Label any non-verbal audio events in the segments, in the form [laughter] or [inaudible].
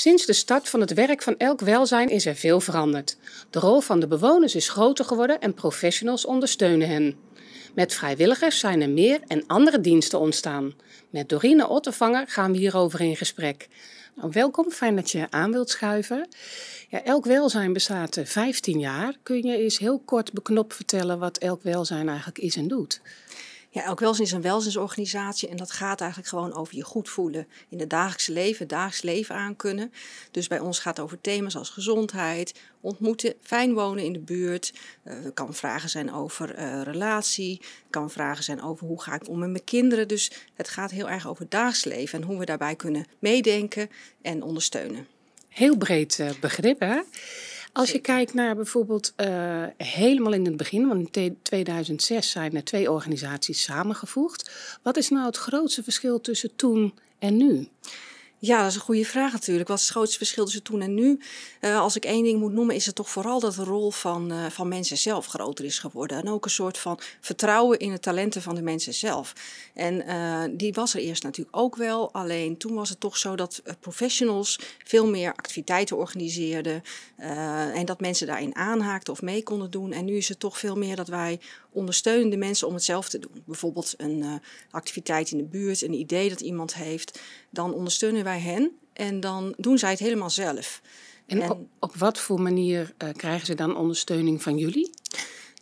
Sinds de start van het werk van elk welzijn is er veel veranderd. De rol van de bewoners is groter geworden en professionals ondersteunen hen. Met vrijwilligers zijn er meer en andere diensten ontstaan. Met Dorine Ottervanger gaan we hierover in gesprek. Nou, welkom, fijn dat je aan wilt schuiven. Ja, elk welzijn bestaat 15 eh, jaar. Kun je eens heel kort beknopt vertellen wat elk welzijn eigenlijk is en doet? Ja, Elk Welzijn is een welzijnsorganisatie en dat gaat eigenlijk gewoon over je goed voelen. In het dagelijks leven, het dagelijks leven aankunnen. Dus bij ons gaat het over thema's als gezondheid, ontmoeten, fijn wonen in de buurt. Het eh, kan vragen zijn over uh, relatie, kan vragen zijn over hoe ga ik om met mijn kinderen. Dus het gaat heel erg over het dagelijks leven en hoe we daarbij kunnen meedenken en ondersteunen. Heel breed eh, begrip, hè? Als je kijkt naar bijvoorbeeld eh, helemaal in het begin, want in 2006 zijn er twee organisaties samengevoegd. Wat is nou het grootste verschil tussen toen en nu? Ja, dat is een goede vraag natuurlijk. Wat is het grootste verschil tussen toen en nu? Eh, als ik één ding moet noemen, is het toch vooral dat de rol van, eh, van mensen zelf groter is geworden. En ook een soort van vertrouwen in de talenten van de mensen zelf. En eh, die was er eerst natuurlijk ook wel. Alleen toen was het toch zo dat professionals veel meer activiteiten organiseerden. en dat mensen daarin aanhaakten of mee konden doen. En nu is het toch veel meer dat wij ondersteunen de mensen om het zelf te doen. Bijvoorbeeld een activiteit in de buurt, een idee dat iemand heeft. Dan ondersteunen wij hen en dan doen zij het helemaal zelf. En, op, op, wat voor manier eh, krijgen ze dan ondersteuning van jullie?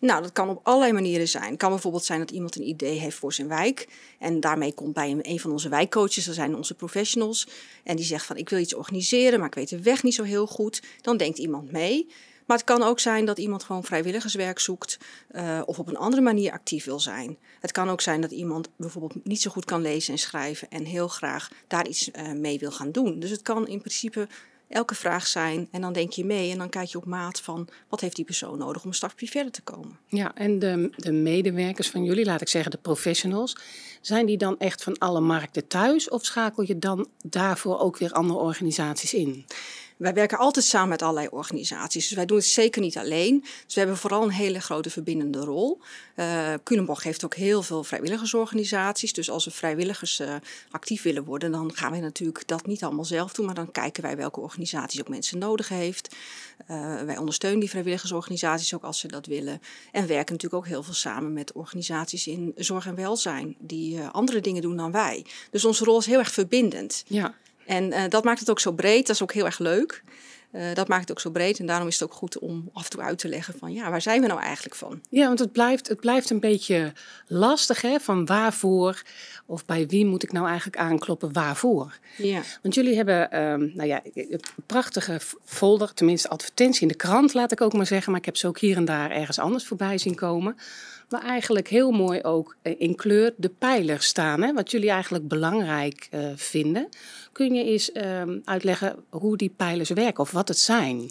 Nou, dat kan op allerlei manieren zijn. Het kan bijvoorbeeld zijn dat iemand een idee heeft voor zijn wijk. En daarmee komt bij een, een van onze wijkcoaches, dat zijn onze professionals. En die zegt van, ik wil iets organiseren, maar ik weet de weg niet zo heel goed. Dan denkt iemand mee. Maar het kan ook zijn dat iemand gewoon vrijwilligerswerk zoekt eh, of op een andere manier actief wil zijn. Het kan ook zijn dat iemand bijvoorbeeld niet zo goed kan lezen en schrijven en heel graag daar iets eh, mee wil gaan doen. Dus het kan in principe elke vraag zijn. En dan denk je mee en dan kijk je op maat van wat heeft die persoon nodig om een stapje verder te komen. Ja, en de, de medewerkers van jullie, laat ik zeggen de professionals, zijn die dan echt van alle markten thuis of schakel je dan daarvoor ook weer andere organisaties in? Wij werken altijd samen met allerlei organisaties. Dus wij doen het zeker niet alleen. Dus we hebben vooral een hele grote verbindende rol. Uh, Culemborg heeft ook heel veel vrijwilligersorganisaties. Dus als we vrijwilligers eh, actief willen worden, dan gaan we natuurlijk dat niet allemaal zelf doen. Maar dan kijken wij welke organisaties ook mensen nodig heeft. Eh, wij ondersteunen die vrijwilligersorganisaties ook als ze dat willen. En werken natuurlijk ook heel veel samen met organisaties in zorg en welzijn. Die andere dingen doen dan wij. Dus onze rol is heel erg verbindend. Ja. En eh, dat maakt het ook zo breed. Dat is ook heel erg leuk. Eh, dat maakt het ook zo breed en daarom is het ook goed om af en toe uit te leggen van ja, waar zijn we nou eigenlijk van? Ja, want het blijft, het blijft een beetje lastig hè, van waarvoor of bij wie moet ik nou eigenlijk aankloppen waarvoor? Ja. Want jullie hebben ehm, nou ja, een prachtige folder, tenminste advertentie in de krant laat ik ook maar zeggen, maar ik heb ze ook hier en daar ergens anders voorbij zien komen maar eigenlijk heel mooi ook eh, in kleur de pijler staan. Hè? Wat jullie eigenlijk belangrijk eh, vinden. Kun je eens ehm, uitleggen hoe die pijlers werken of wat het zijn?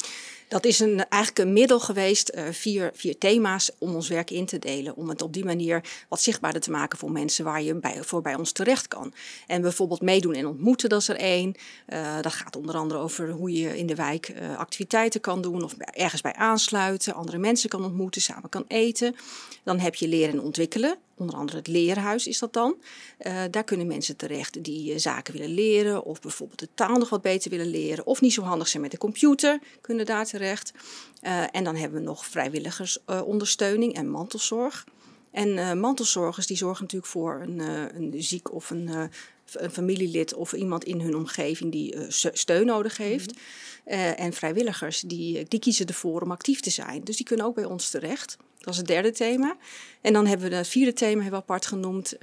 Dat is een, eigenlijk een middel geweest, uh, vier, vier thema's, om ons werk in te delen. Om het op die manier wat zichtbaarder te maken voor mensen waar je bij, voor bij ons terecht kan. En bijvoorbeeld meedoen en ontmoeten, dat is er één. Eh, dat gaat onder andere over hoe je in de wijk eh, activiteiten kan doen of ergens bij aansluiten, andere mensen kan ontmoeten, samen kan eten. Dan heb je leren en ontwikkelen onder andere het leerhuis is dat dan. Eh, daar kunnen mensen terecht die eh, zaken willen leren of bijvoorbeeld de taal nog wat beter willen leren of niet zo handig zijn met de computer, kunnen daar terecht. Eh, en dan hebben we nog vrijwilligersondersteuning en mantelzorg. En mantelzorgers die zorgen natuurlijk voor een, een ziek of een, een familielid of iemand in hun omgeving die eh, steun nodig mhm. heeft. Eh, en vrijwilligers die, eh, die kiezen ervoor om actief te zijn. Dus die kunnen ook bij ons terecht. Dat is het derde thema. En dan hebben we het vierde thema hebben we apart genoemd: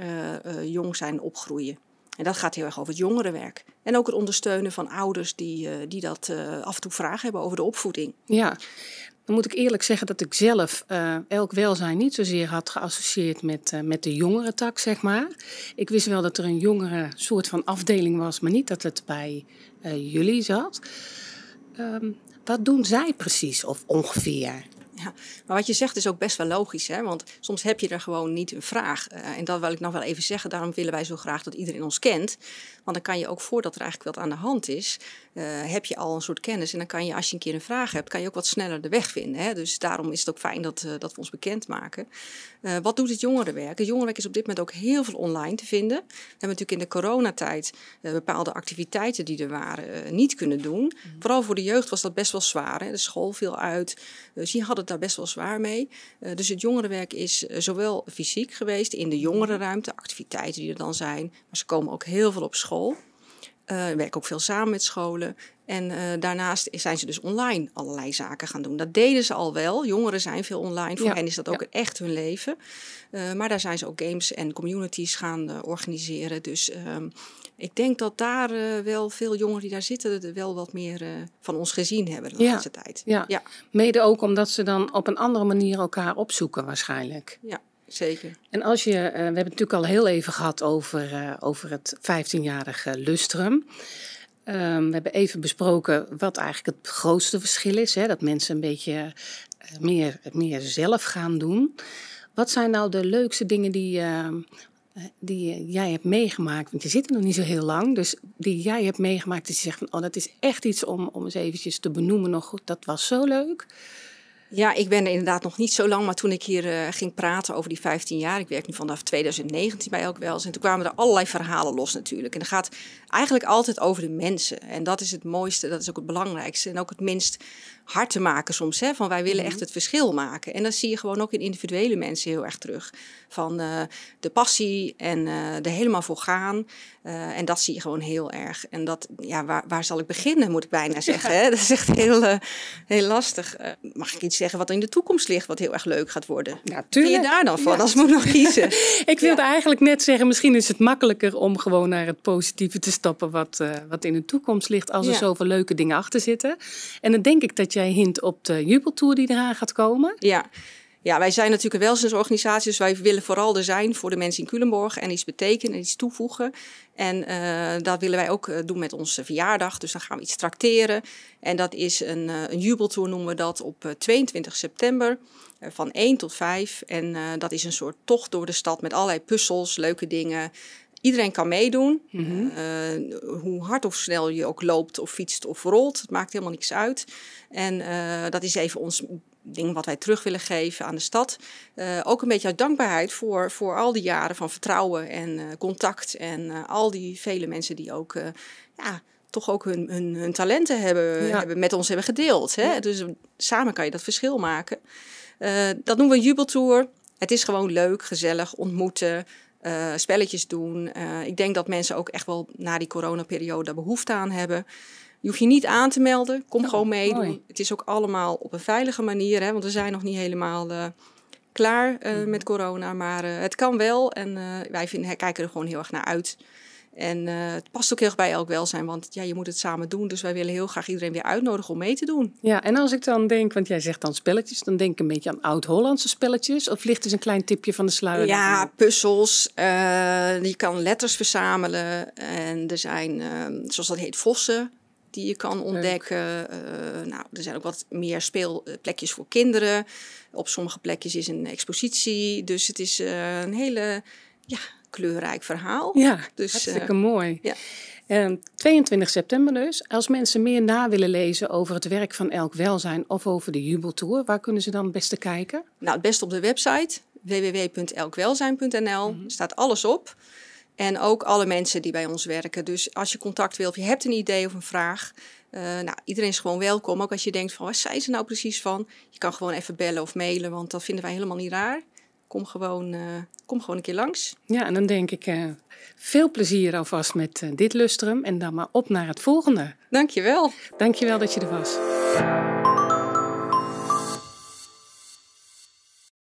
jong zijn opgroeien. En dat gaat heel erg over het jongerenwerk. En ook het ondersteunen van ouders die, die dat af en toe vragen hebben over de opvoeding. Ja, dan moet ik eerlijk zeggen dat ik zelf eh, elk welzijn niet zozeer had geassocieerd met, uh, met de jongerentak, zeg maar. Ik wist wel dat er een jongere soort van afdeling was, maar niet dat het bij eh, jullie zat. Ehm, wat doen zij precies of ongeveer? Ja, maar wat je zegt is ook best wel logisch, hè? want soms heb je er gewoon niet een vraag. en dat wil ik nog wel even zeggen, daarom willen wij zo graag dat iedereen ons kent. Want dan kan je ook voordat er eigenlijk wat aan de hand is, eh, heb je al een soort kennis. En dan kan je, als je een keer een vraag hebt, kan je ook wat sneller de weg vinden. Hè? Dus daarom is het ook fijn dat, eh, dat we ons bekendmaken. Uh, wat doet het jongerenwerk? Het jongerenwerk is op dit moment ook heel veel online te vinden. We hebben natuurlijk in de coronatijd bepaalde activiteiten die er waren niet kunnen doen. Mhm. Vooral voor de jeugd was dat best wel zwaar. Hè? De school viel uit. Dus die hadden het daar best wel zwaar mee. dus het jongerenwerk is zowel fysiek geweest in de mhm. jongerenruimte, activiteiten die er dan zijn. Maar ze komen ook heel veel op school. Uh, ook veel samen met scholen. En eh, daarnaast zijn ze dus online allerlei zaken gaan doen. Dat deden ze al wel. Jongeren zijn veel online. Voor ja. hen is dat ook echt hun leven. Eh, maar daar zijn ze ook games en communities gaan organiseren. Dus ehm, ik denk dat daar wel veel jongeren die daar zitten... er wel wat meer van ons gezien hebben de laatste tijd. Ja. mede ook omdat ze dan op een andere manier elkaar opzoeken waarschijnlijk. Ja. Zeker. En als je, eh, we hebben het natuurlijk al heel even gehad over, eh, over het 15-jarige lustrum. Ehm, we hebben even besproken wat eigenlijk het grootste verschil is. Hè? Dat mensen een beetje eh, meer, meer zelf gaan doen. Wat zijn nou de leukste dingen die, ehm, die jij hebt meegemaakt? Want je zit er nog niet zo heel lang. Dus die jij hebt meegemaakt, dat je zegt van... oh, dat is echt iets om, om eens eventjes te benoemen nog. goed. Dat was zo leuk. Ja, ik ben inderdaad nog niet zo lang, maar toen ik hier eh, ging praten over die 15 jaar, ik werk nu vanaf 2019 bij Elk Wels, en toen kwamen er allerlei verhalen los natuurlijk. En dat gaat eigenlijk altijd over de mensen. En dat is het mooiste, dat is ook het belangrijkste en ook het minst hard te maken soms. Hè? Van wij willen mhm. echt het verschil maken. En dat zie je gewoon ook in individuele mensen heel erg terug. Van eh, de passie en uh, eh, er helemaal voor gaan. en dat zie je gewoon heel erg. En dat, ja, waar, waar zal ik beginnen, moet ik bijna [laughs] zeggen. Dat is echt heel, heel lastig. mag ik iets zeggen wat in de toekomst ligt, wat heel erg leuk gaat worden. Ja, je daar dan van ja. als we nog kiezen? ik wilde eigenlijk net zeggen, misschien is het makkelijker om gewoon naar het positieve te stappen wat, eh, wat in de toekomst ligt, als er zoveel leuke dingen achter zitten. En dan denk ik dat jij hint op de jubeltour die eraan gaat komen. Ja. Ja, wij zijn natuurlijk een welzijnsorganisatie, dus wij willen vooral er zijn voor de mensen in Culemborg en iets betekenen en iets toevoegen. En eh, dat willen wij ook eh, doen met onze verjaardag, dus dan gaan we iets tracteren. En dat is een, eh, een jubeltour noemen we dat op 22 september van 1 tot 5. En dat is een soort tocht door de stad met allerlei puzzels, leuke dingen. Iedereen kan meedoen. Mhm. hoe hard of snel je ook loopt of fietst of rolt, het maakt helemaal niks uit. En dat is even ons ding wat wij terug willen geven aan de stad. Eh, ook een beetje uit dankbaarheid voor, voor al die jaren van vertrouwen en eh, contact. En eh, al die vele mensen die ook ja, toch ook hun, hun, talenten hebben, hebben, met ons hebben gedeeld. Hè? Dus samen kan je dat verschil maken. dat noemen we jubeltour. Het is gewoon leuk, gezellig, ontmoeten. spelletjes doen. ik denk dat mensen ook echt wel na die coronaperiode behoefte aan hebben. Je hoeft je niet aan te melden. Kom oh, gewoon mee. Het is ook allemaal op een veilige manier. Hè, want we zijn nog niet helemaal eh, klaar eh, hmm. met corona. Maar eh, het kan wel. En wij vinden, kijken er gewoon heel erg naar uit. En het past ook heel erg bij elk welzijn. Want ja, je moet het samen doen. Dus wij willen heel graag iedereen weer uitnodigen om mee te doen. Ja, en als ik dan denk, want jij zegt dan spelletjes. Dan denk ik een beetje aan oud-Hollandse spelletjes. Of ligt eens dus een klein tipje van de sluier? Ja, puzzels. je kan letters verzamelen. En er zijn, zoals dat heet, vossen die je kan ontdekken. Uh, nou, er zijn ook wat meer speelplekjes voor kinderen. Op sommige plekjes is een expositie. Dus het is eh, een hele ja, kleurrijk verhaal. Ja, dus, hartstikke uh, mooi. Ja. 22 ehm, september dus. Als mensen meer na willen lezen over het werk van Elk Welzijn of over de Jubeltour, waar kunnen ze dan het beste kijken? Nou, het best op de website www.elkwelzijn.nl. Mm staat alles op. En ook alle mensen die bij ons werken. Dus als je contact wil of je hebt een idee of een vraag, eh, nou, iedereen is gewoon welkom. Ook als je denkt van wat zijn ze nou precies van? Je kan gewoon even bellen of mailen, want dat vinden wij helemaal niet raar. Kom gewoon, eh, kom gewoon een keer langs. Ja, en dan denk ik eh, veel plezier alvast met dit lustrum en dan maar op naar het volgende. Dankjewel. Dankjewel dat je er was.